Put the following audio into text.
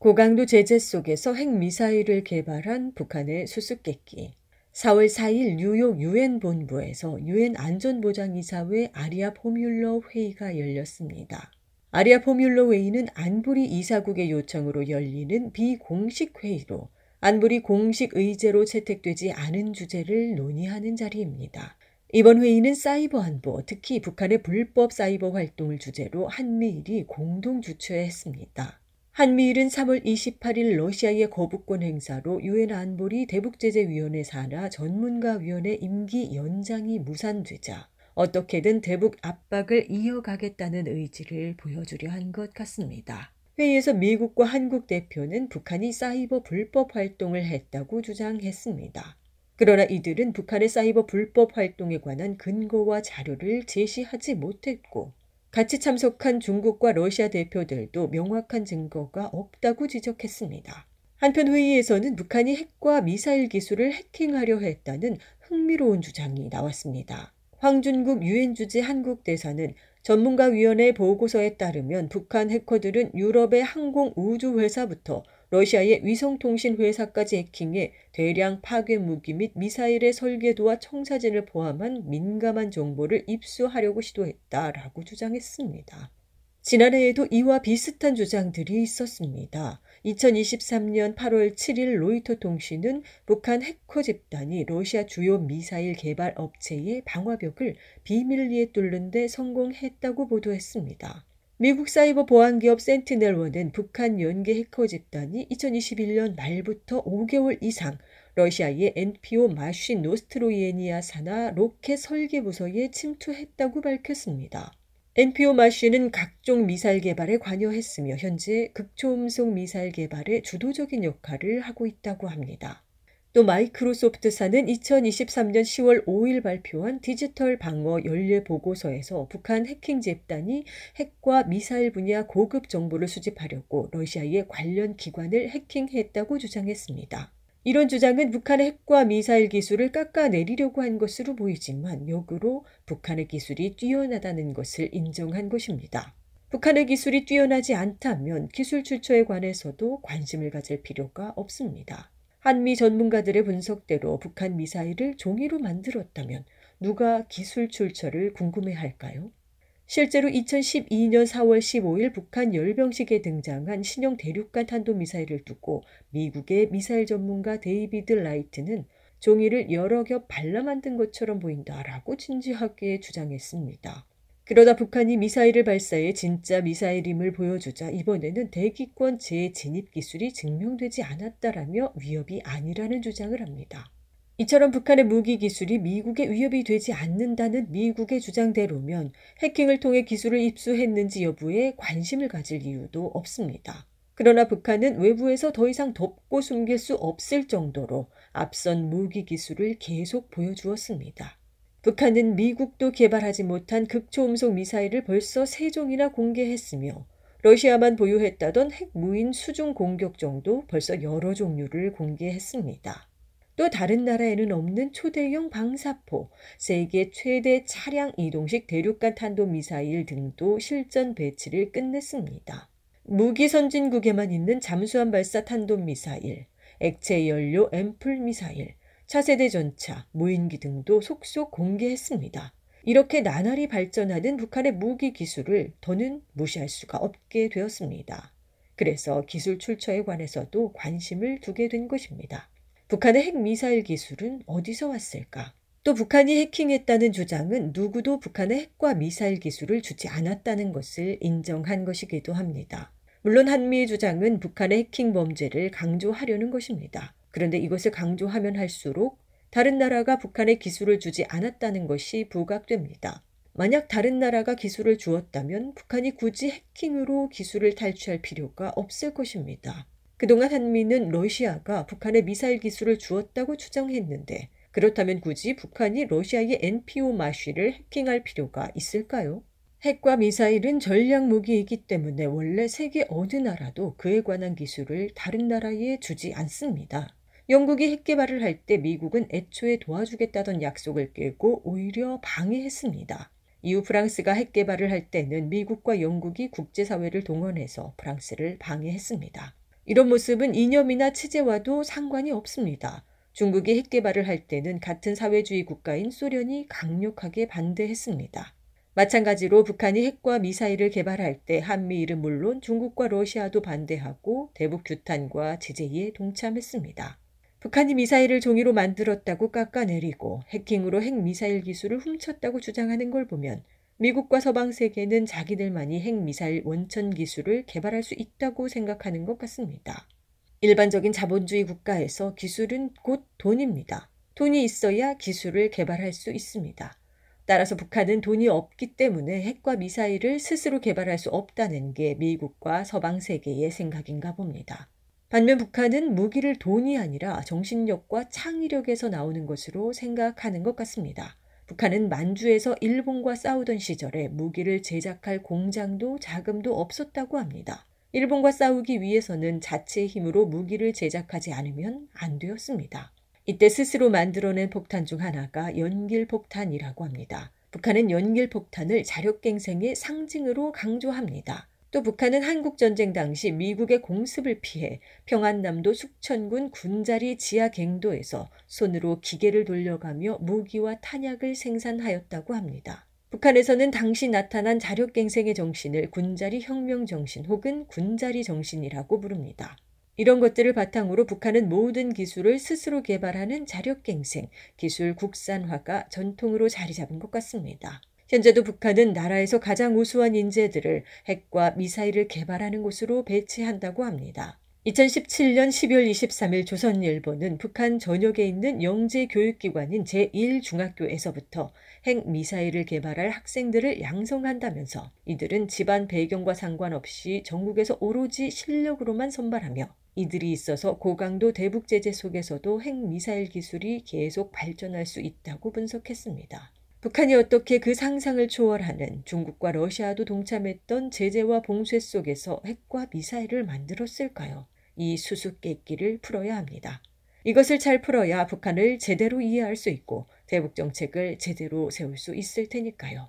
고강도 제재 속에서 핵미사일을 개발한 북한의 수수께끼. 4월 4일 뉴욕 유엔 본부에서 유엔 안전보장이사회 아리아 포뮬러 회의가 열렸습니다. 아리아 포뮬러 회의는 안보리 이사국의 요청으로 열리는 비공식 회의로 안보리 공식 의제로 채택되지 않은 주제를 논의하는 자리입니다. 이번 회의는 사이버 안보, 특히 북한의 불법 사이버 활동을 주제로 한미일이 공동 주최했습니다. 한미일은 3월 28일 러시아의 거부권 행사로 유엔 안보리 대북제재위원회 산하 전문가위원회 임기 연장이 무산되자 어떻게든 대북 압박을 이어가겠다는 의지를 보여주려 한 것 같습니다. 회의에서 미국과 한국 대표는 북한이 사이버 불법 활동을 했다고 주장했습니다. 그러나 이들은 북한의 사이버 불법 활동에 관한 근거와 자료를 제시하지 못했고 같이 참석한 중국과 러시아 대표들도 명확한 증거가 없다고 지적했습니다. 한편 회의에서는 북한이 핵과 미사일 기술을 해킹하려 했다는 흥미로운 주장이 나왔습니다. 황준국 유엔 주재 한국 대사는 전문가위원회 보고서에 따르면 북한 해커들은 유럽의 항공 우주회사부터 러시아의 위성통신회사까지 해킹해 대량 파괴 무기 및 미사일의 설계도와 청사진을 포함한 민감한 정보를 입수하려고 시도했다라고 주장했습니다. 지난해에도 이와 비슷한 주장들이 있었습니다. 2023년 8월 7일 로이터 통신은 북한 해커 집단이 러시아 주요 미사일 개발 업체의 방화벽을 비밀리에 뚫는데 성공했다고 보도했습니다. 미국 사이버 보안기업 센티넬원은 북한 연계 해커 집단이 2021년 말부터 5개월 이상 러시아의 NPO 마슈 노스트로이에니아 산하 로켓 설계 부서에 침투했다고 밝혔습니다. NPO 마슈는 각종 미사일 개발에 관여했으며 현재 극초음속 미사일 개발에 주도적인 역할을 하고 있다고 합니다. 또 마이크로소프트사는 2023년 10월 5일 발표한 디지털 방어 연례 보고서에서 북한 해킹 집단이 핵과 미사일 분야 고급 정보를 수집하려고 러시아의 관련 기관을 해킹했다고 주장했습니다. 이런 주장은 북한의 핵과 미사일 기술을 깎아내리려고 한 것으로 보이지만 역으로 북한의 기술이 뛰어나다는 것을 인정한 것입니다. 북한의 기술이 뛰어나지 않다면 기술 출처에 관해서도 관심을 가질 필요가 없습니다. 한미 전문가들의 분석대로 북한 미사일을 종이로 만들었다면 누가 기술 출처를 궁금해 할까요? 실제로 2012년 4월 15일 북한 열병식에 등장한 신형 대륙간 탄도미사일을 두고 미국의 미사일 전문가 데이비드 라이트는 종이를 여러 겹 발라 만든 것처럼 보인다라고 진지하게 주장했습니다. 그러다 북한이 미사일을 발사해 진짜 미사일임을 보여주자 이번에는 대기권 재진입 기술이 증명되지 않았다라며 위협이 아니라는 주장을 합니다. 이처럼 북한의 무기 기술이 미국의 위협이 되지 않는다는 미국의 주장대로면 해킹을 통해 기술을 입수했는지 여부에 관심을 가질 이유도 없습니다. 그러나 북한은 외부에서 더 이상 덮고 숨길 수 없을 정도로 앞선 무기 기술을 계속 보여주었습니다. 북한은 미국도 개발하지 못한 극초음속 미사일을 벌써 세종이나 공개했으며 러시아만 보유했다던 핵무인 수중 공격정도 벌써 여러 종류를 공개했습니다. 또 다른 나라에는 없는 초대형 방사포, 세계 최대 차량 이동식 대륙간 탄도미사일 등도 실전 배치를 끝냈습니다. 무기 선진국에만 있는 잠수함 발사 탄도미사일, 액체 연료 앰플 미사일, 차세대 전차, 무인기 등도 속속 공개했습니다. 이렇게 나날이 발전하는 북한의 무기 기술을 더는 무시할 수가 없게 되었습니다. 그래서 기술 출처에 관해서도 관심을 두게 된 것입니다. 북한의 핵미사일 기술은 어디서 왔을까? 또 북한이 해킹했다는 주장은 누구도 북한의 핵과 미사일 기술을 주지 않았다는 것을 인정한 것이기도 합니다. 물론 한미의 주장은 북한의 해킹 범죄를 강조하려는 것입니다. 그런데 이것을 강조하면 할수록 다른 나라가 북한에 기술을 주지 않았다는 것이 부각됩니다. 만약 다른 나라가 기술을 주었다면 북한이 굳이 해킹으로 기술을 탈취할 필요가 없을 것입니다. 그동안 한미는 러시아가 북한에 미사일 기술을 주었다고 주장했는데 그렇다면 굳이 북한이 러시아의 NPO 마쉬를 해킹할 필요가 있을까요? 핵과 미사일은 전략 무기이기 때문에 원래 세계 어느 나라도 그에 관한 기술을 다른 나라에 주지 않습니다. 영국이 핵개발을 할 때 미국은 애초에 도와주겠다던 약속을 깨고 오히려 방해했습니다. 이후 프랑스가 핵개발을 할 때는 미국과 영국이 국제사회를 동원해서 프랑스를 방해했습니다. 이런 모습은 이념이나 체제와도 상관이 없습니다. 중국이 핵개발을 할 때는 같은 사회주의 국가인 소련이 강력하게 반대했습니다. 마찬가지로 북한이 핵과 미사일을 개발할 때 한미일은 물론 중국과 러시아도 반대하고 대북 규탄과 제재에 동참했습니다. 북한이 미사일을 종이로 만들었다고 깎아내리고 해킹으로 핵미사일 기술을 훔쳤다고 주장하는 걸 보면 미국과 서방 세계는 자기들만이 핵미사일 원천 기술을 개발할 수 있다고 생각하는 것 같습니다. 일반적인 자본주의 국가에서 기술은 곧 돈입니다. 돈이 있어야 기술을 개발할 수 있습니다. 따라서 북한은 돈이 없기 때문에 핵과 미사일을 스스로 개발할 수 없다는 게 미국과 서방 세계의 생각인가 봅니다. 반면 북한은 무기를 돈이 아니라 정신력과 창의력에서 나오는 것으로 생각하는 것 같습니다. 북한은 만주에서 일본과 싸우던 시절에 무기를 제작할 공장도 자금도 없었다고 합니다. 일본과 싸우기 위해서는 자체 힘으로 무기를 제작하지 않으면 안 되었습니다. 이때 스스로 만들어낸 폭탄 중 하나가 연길폭탄이라고 합니다. 북한은 연길폭탄을 자력갱생의 상징으로 강조합니다. 또 북한은 한국전쟁 당시 미국의 공습을 피해 평안남도 숙천군 군자리 지하 갱도에서 손으로 기계를 돌려가며 무기와 탄약을 생산하였다고 합니다. 북한에서는 당시 나타난 자력갱생의 정신을 군자리 혁명 정신 혹은 군자리 정신이라고 부릅니다. 이런 것들을 바탕으로 북한은 모든 기술을 스스로 개발하는 자력갱생, 기술 국산화가 전통으로 자리 잡은 것 같습니다. 현재도 북한은 나라에서 가장 우수한 인재들을 핵과 미사일을 개발하는 곳으로 배치한다고 합니다. 2017년 12월 23일 조선일보는 북한 전역에 있는 영재 교육기관인 제1중학교에서부터 핵미사일을 개발할 학생들을 양성한다면서 이들은 집안 배경과 상관없이 전국에서 오로지 실력으로만 선발하며 이들이 있어서 고강도 대북제재 속에서도 핵미사일 기술이 계속 발전할 수 있다고 분석했습니다. 북한이 어떻게 그 상상을 초월하는 중국과 러시아도 동참했던 제재와 봉쇄 속에서 핵과 미사일을 만들었을까요? 이 수수께끼를 풀어야 합니다. 이것을 잘 풀어야 북한을 제대로 이해할 수 있고 대북 정책을 제대로 세울 수 있을 테니까요.